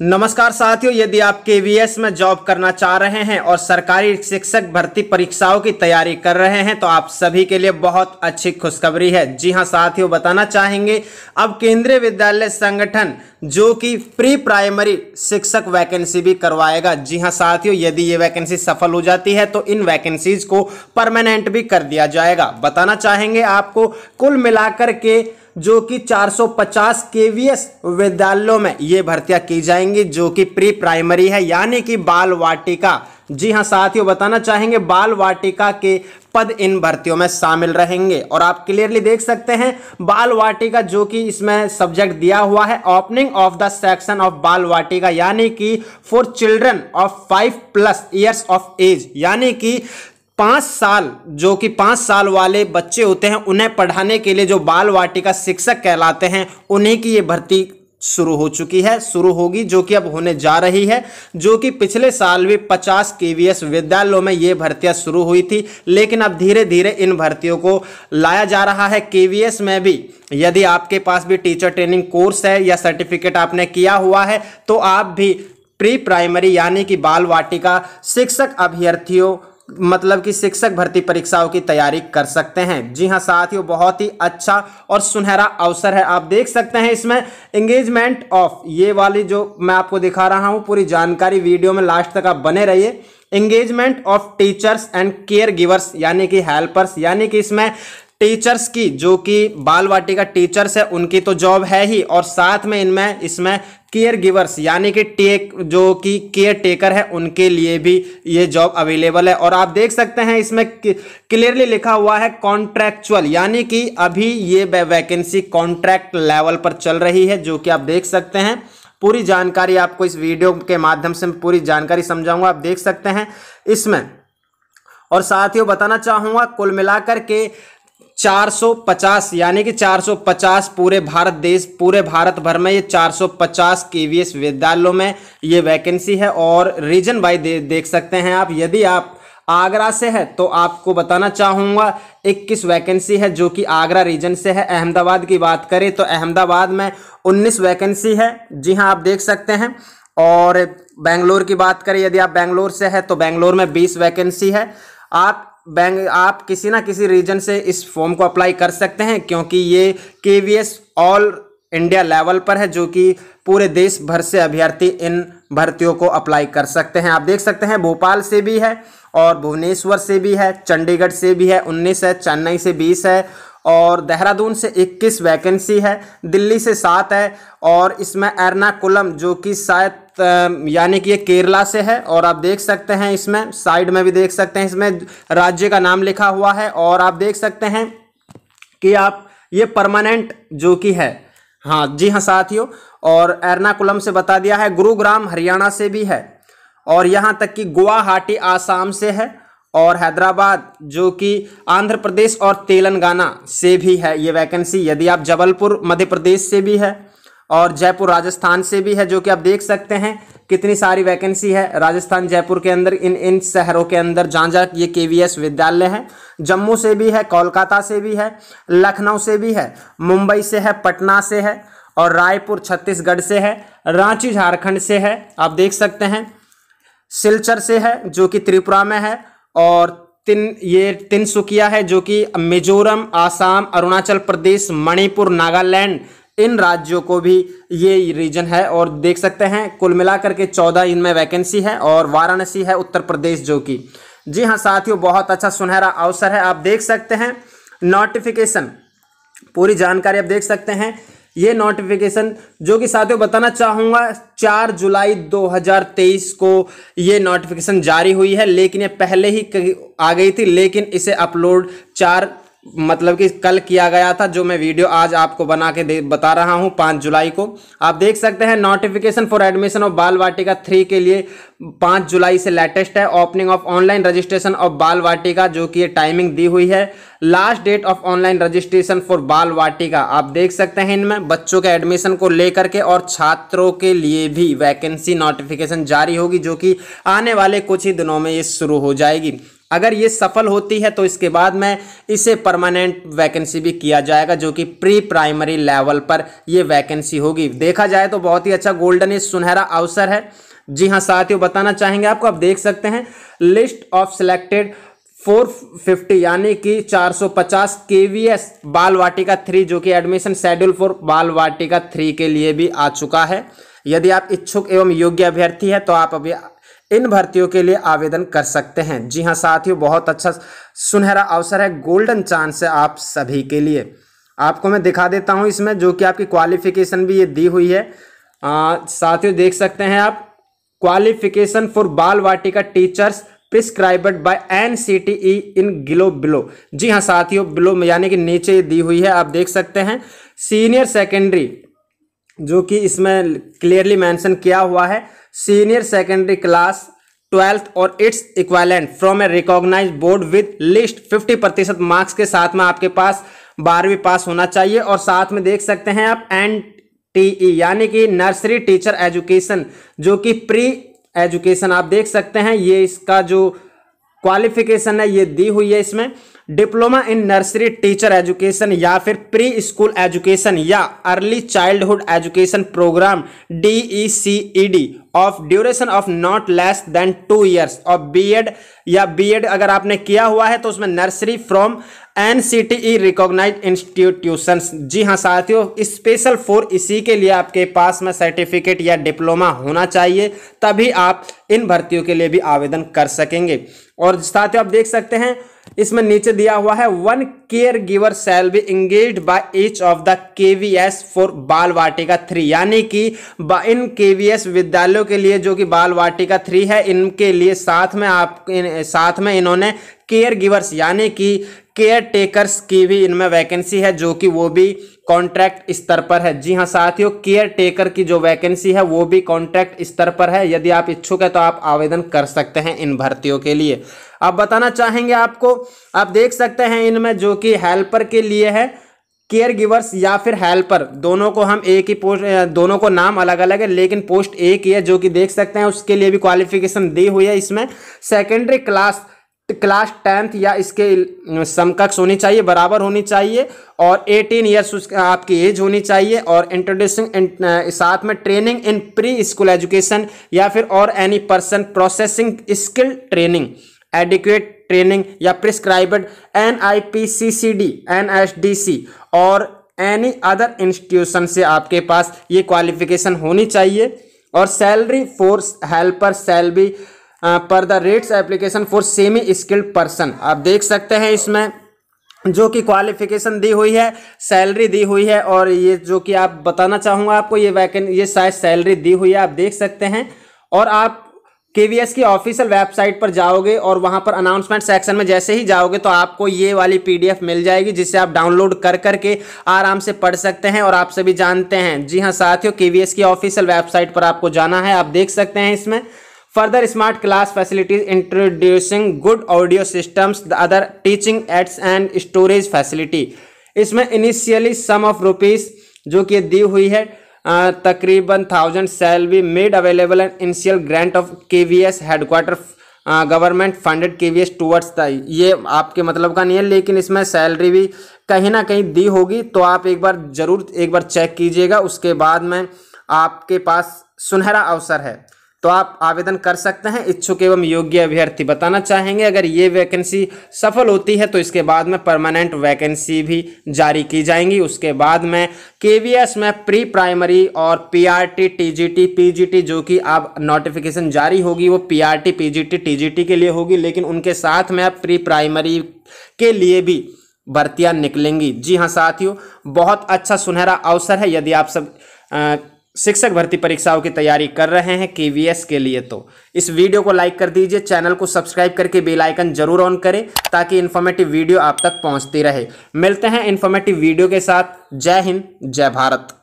नमस्कार साथियों यदि आप के वी एस में जॉब करना चाह रहे हैं और सरकारी शिक्षक भर्ती परीक्षाओं की तैयारी कर रहे हैं तो आप सभी के लिए बहुत अच्छी खुशखबरी है जी हां साथियों बताना चाहेंगे अब केंद्रीय विद्यालय संगठन जो कि प्री प्राइमरी शिक्षक वैकेंसी भी करवाएगा जी हां साथियों यदि ये वैकेंसी सफल हो जाती है तो इन वैकेंसीज को परमानेंट भी कर दिया जाएगा बताना चाहेंगे आपको कुल मिलाकर के जो कि 450 केवीएस विद्यालयों में ये भर्तियां की जाएंगी जो कि प्री प्राइमरी है यानी कि बाल वाटिका जी हाँ साथियों बताना चाहेंगे बाल वाटिका के पद इन भर्तियों में शामिल रहेंगे और आप क्लियरली देख सकते हैं बाल वाटिका जो कि इसमें सब्जेक्ट दिया हुआ है opening of the section of Bal Vatika यानी कि for children of five plus years of age यानी कि पाँच साल जो कि पाँच साल वाले बच्चे होते हैं उन्हें पढ़ाने के लिए जो बाल वाटिका शिक्षक कहलाते हैं उन्हीं की ये भर्ती शुरू हो चुकी है शुरू होगी जो कि अब होने जा रही है जो कि पिछले साल भी 50 केवीएस विद्यालयों में ये भर्तियां शुरू हुई थी लेकिन अब धीरे धीरे इन भर्तियों को लाया जा रहा है के में भी यदि आपके पास भी टीचर ट्रेनिंग कोर्स है या सर्टिफिकेट आपने किया हुआ है तो आप भी प्री प्राइमरी यानी कि बाल वाटिका शिक्षक अभ्यर्थियों मतलब कि शिक्षक भर्ती परीक्षाओं की तैयारी कर सकते हैं जी हाँ साथियों बहुत ही अच्छा और सुनहरा अवसर है आप देख सकते हैं इसमें एंगेजमेंट ऑफ ये वाली जो मैं आपको दिखा रहा हूं पूरी जानकारी वीडियो में लास्ट तक आप बने रहिए engagement of teachers and care givers यानी कि हेल्पर्स यानी कि इसमें टीचर्स की जो कि बाल वाटिका टीचर्स है उनकी तो जॉब है ही और साथ में इनमें इसमें केयर गिवर्स यानी कि टेक जो कि केयर टेकर है उनके लिए भी ये जॉब अवेलेबल है और आप देख सकते हैं इसमें क्लियरली लिखा हुआ है कॉन्ट्रैक्चुअल यानी कि अभी ये वैकेंसी कॉन्ट्रैक्ट लेवल पर चल रही है जो कि आप देख सकते हैं पूरी जानकारी आपको इस वीडियो के माध्यम से पूरी जानकारी समझाऊंगा आप देख सकते हैं इसमें और साथ ही बताना चाहूंगा कुल मिलाकर के 450 यानी कि 450 पूरे भारत देश पूरे भारत भर में ये 450 केवीएस विद्यालयों में ये वैकेंसी है और रीजन वाइज दे, देख सकते हैं आप यदि आप आगरा से है तो आपको बताना चाहूँगा 21 वैकेंसी है जो कि आगरा रीजन से है अहमदाबाद की बात करें तो अहमदाबाद में 19 वैकेंसी है जी हाँ आप देख सकते हैं और बेंगलोर की बात करें यदि आप बेंगलोर से है तो बेंगलोर में बीस वैकेंसी है आप बैंक आप किसी ना किसी रीजन से इस फॉर्म को अप्लाई कर सकते हैं क्योंकि ये K V S all India level पर है जो कि पूरे देश भर से अभ्यर्थी इन भर्तियों को अप्लाई कर सकते हैं आप देख सकते हैं भोपाल से भी है और भुवनेश्वर से भी है चंडीगढ़ से भी है उन्नीस है चेन्नई से बीस है और देहरादून से 21 वैकेंसी है दिल्ली से सात है और इसमें एर्नाकुलम जो कि शायद यानी कि ये केरला से है और आप देख सकते हैं इसमें साइड में भी देख सकते हैं इसमें राज्य का नाम लिखा हुआ है और आप देख सकते हैं कि आप ये परमानेंट जो कि है हाँ जी हाँ साथियों और एर्नाकुलम से बता दिया है गुरुग्राम हरियाणा से भी है और यहाँ तक कि गुवाहाटी आसाम से है और हैदराबाद जो कि आंध्र प्रदेश और तेलंगाना से भी है ये वैकेंसी यदि आप जबलपुर मध्य प्रदेश से भी है और जयपुर राजस्थान से भी है जो कि आप देख सकते हैं कितनी सारी वैकेंसी है राजस्थान जयपुर के अंदर इन इन शहरों के अंदर जहाँ जहाँ ये के विद्यालय है जम्मू से भी है कोलकाता से भी है लखनऊ से भी है मुंबई से है पटना से है और रायपुर छत्तीसगढ़ से है रांची झारखंड से है आप देख सकते हैं सिलचर से है जो कि त्रिपुरा में है और तिन ये तिनसुकिया है जो कि मिजोरम आसाम अरुणाचल प्रदेश मणिपुर नागालैंड इन राज्यों को भी ये रीजन है और देख सकते हैं कुल मिलाकर के चौदह इनमें वैकेंसी है और वाराणसी है उत्तर प्रदेश जो कि जी हाँ साथियों बहुत अच्छा सुनहरा अवसर है आप देख सकते हैं नोटिफिकेशन पूरी जानकारी आप देख सकते हैं ये नोटिफिकेशन जो कि साथियों बताना चाहूँगा चार जुलाई 2023 को ये नोटिफिकेशन जारी हुई है लेकिन ये पहले ही आ गई थी लेकिन इसे अपलोड चार मतलब कि कल किया गया था जो मैं वीडियो आज आपको बना के दे बता रहा हूं पाँच जुलाई को आप देख सकते हैं notification for admission of Bal Vatika three के लिए पाँच जुलाई से लेटेस्ट है opening of online registration of Bal Vatika जो कि ये टाइमिंग दी हुई है last date of online registration for Bal Vatika आप देख सकते हैं इनमें बच्चों के एडमिशन को लेकर के और छात्रों के लिए भी वैकेंसी नोटिफिकेशन जारी होगी जो कि आने वाले कुछ ही दिनों में ये शुरू हो जाएगी अगर ये सफल होती है तो इसके बाद में इसे परमानेंट वैकेंसी भी किया जाएगा जो कि प्री प्राइमरी लेवल पर ये वैकेंसी होगी देखा जाए तो बहुत ही अच्छा गोल्डन ये सुनहरा अवसर है जी हाँ साथियों बताना चाहेंगे आपको आप देख सकते हैं लिस्ट ऑफ सिलेक्टेड 450 यानी कि 450 केवीएस बाल वाटिका थ्री जो कि admission schedule for Bal Vatika three के लिए भी आ चुका है यदि आप इच्छुक एवं योग्य अभ्यर्थी है तो आप अभी इन भर्तियों के लिए आवेदन कर सकते हैं जी हाँ साथियों बहुत अच्छा सुनहरा अवसर है गोल्डन चांस है आप सभी के लिए आपको मैं दिखा देता हूँ इसमें जो कि आपकी क्वालिफिकेशन भी ये दी हुई है साथियों देख सकते हैं आप qualification for Bal Vatika teachers prescribed by N C T E in गिलो बिलो जी हाँ साथियों बिलो यानी कि नीचे दी हुई है आप देख सकते हैं सीनियर सेकेंडरी जो कि इसमें क्लियरली मैंशन किया हुआ है सीनियर सेकेंडरी क्लास ट्वेल्थ और it's equivalent from a recognise board with least fifty प्रतिशत मार्क्स के साथ में आपके पास बारहवीं पास होना चाहिए और साथ में देख सकते हैं आप एन टी ई यानी कि नर्सरी टीचर एजुकेशन जो कि प्री एजुकेशन आप देख सकते हैं ये इसका जो क्वालिफिकेशन है ये दी हुई है इसमें diploma in nursery teacher education या फिर प्री स्कूल एजुकेशन या early childhood education program D E C E D of duration of not less than two years और बीएड या बीएड अगर आपने किया हुआ है तो उसमें nursery from N C T E recognise institution जी हाँ साथियों स्पेशल फोर इसी के लिए आपके पास में सर्टिफिकेट या डिप्लोमा होना चाहिए तभी आप इन भर्तियों के लिए भी आवेदन कर सकेंगे और साथियों आप देख सकते हैं इसमें नीचे दिया हुआ है one care giver shall be engage by each of the KVS for Bal Vatika three यानी कि इन केवीएस विद्यालयों के लिए जो कि बाल वाटिका थ्री है इनके लिए साथ में आप इन, साथ में इन्होंने केयर गिवर्स यानी कि केयर टेकर्स की भी इनमें वैकेंसी है जो कि वो भी कॉन्ट्रैक्ट स्तर पर है जी हाँ साथियों केयर टेकर की जो वैकेंसी है वो भी कॉन्ट्रैक्ट स्तर पर है यदि आप इच्छुक है तो आप आवेदन कर सकते हैं इन भर्तियों के लिए आप बताना चाहेंगे आपको आप देख सकते हैं इनमें जो कि हेल्पर के लिए है केयर गिवर्स या फिर हेल्पर दोनों को हम एक ही पोस्ट दोनों को नाम अलग अलग है लेकिन पोस्ट एक ही है जो कि देख सकते हैं उसके लिए भी क्वालिफिकेशन दी हुई है इसमें सेकेंडरी क्लास क्लास टेंथ या इसके समकक्ष होनी चाहिए बराबर होनी चाहिए और 18 ईयर्स आपकी एज होनी चाहिए और इंट्रोड्यूसिंग साथ में training in pre school education या फिर और any person processing skill training adequate training या prescribed N I P C C D N S D C और एनी अदर इंस्टीट्यूशन से आपके पास ये क्वालिफिकेशन होनी चाहिए और salary force helper salary per the rates application for semi skilled person आप देख सकते हैं इसमें जो कि क्वालिफिकेशन दी हुई है सैलरी दी हुई है और ये जो कि आप बताना चाहूँगा आपको ये वैकें ये शायद सैलरी दी हुई है आप देख सकते हैं और आप एस की ऑफिशियल वेबसाइट पर जाओगे और वहाँ पर अनाउंसमेंट सेक्शन में जैसे ही जाओगे तो आपको ये वाली पीडीएफ मिल जाएगी जिसे आप डाउनलोड कर करके आराम से पढ़ सकते हैं और आप सभी जानते हैं जी हाँ साथियों एस की ऑफिशियल वेबसाइट पर आपको जाना है आप देख सकते हैं इसमें further smart class facilities introducing good audio systems the other teaching aids and storage facility इसमें इनिशियली सम ऑफ रुपीज जो कि दी हुई है तकरीबन thousand shall be made available and initial grant of K V S headquarter government funded K V S towards the ये आपके मतलब का नहीं है लेकिन इसमें सैलरी भी कहीं ना कहीं दी होगी तो आप एक बार ज़रूर एक बार चेक कीजिएगा उसके बाद में आपके पास सुनहरा अवसर है तो आप आवेदन कर सकते हैं इच्छुक एवं योग्य अभ्यर्थी बताना चाहेंगे अगर ये वैकेंसी सफल होती है तो इसके बाद में परमानेंट वैकेंसी भी जारी की जाएंगी उसके बाद में केवीएस में प्री प्राइमरी और पीआरटी टीजीटी पीजीटी जो कि आप नोटिफिकेशन जारी होगी वो पीआरटी पीजीटी टीजीटी के लिए होगी लेकिन उनके साथ में आप प्री प्राइमरी के लिए भी भर्तियाँ निकलेंगी जी हाँ साथियों बहुत अच्छा सुनहरा अवसर है यदि आप सब आ, शिक्षक भर्ती परीक्षाओं की तैयारी कर रहे हैं के के लिए तो इस वीडियो को लाइक कर दीजिए चैनल को सब्सक्राइब करके बेल आइकन जरूर ऑन करें ताकि इन्फॉर्मेटिव वीडियो आप तक पहुंचती रहे मिलते हैं इन्फॉर्मेटिव वीडियो के साथ जय हिंद जय भारत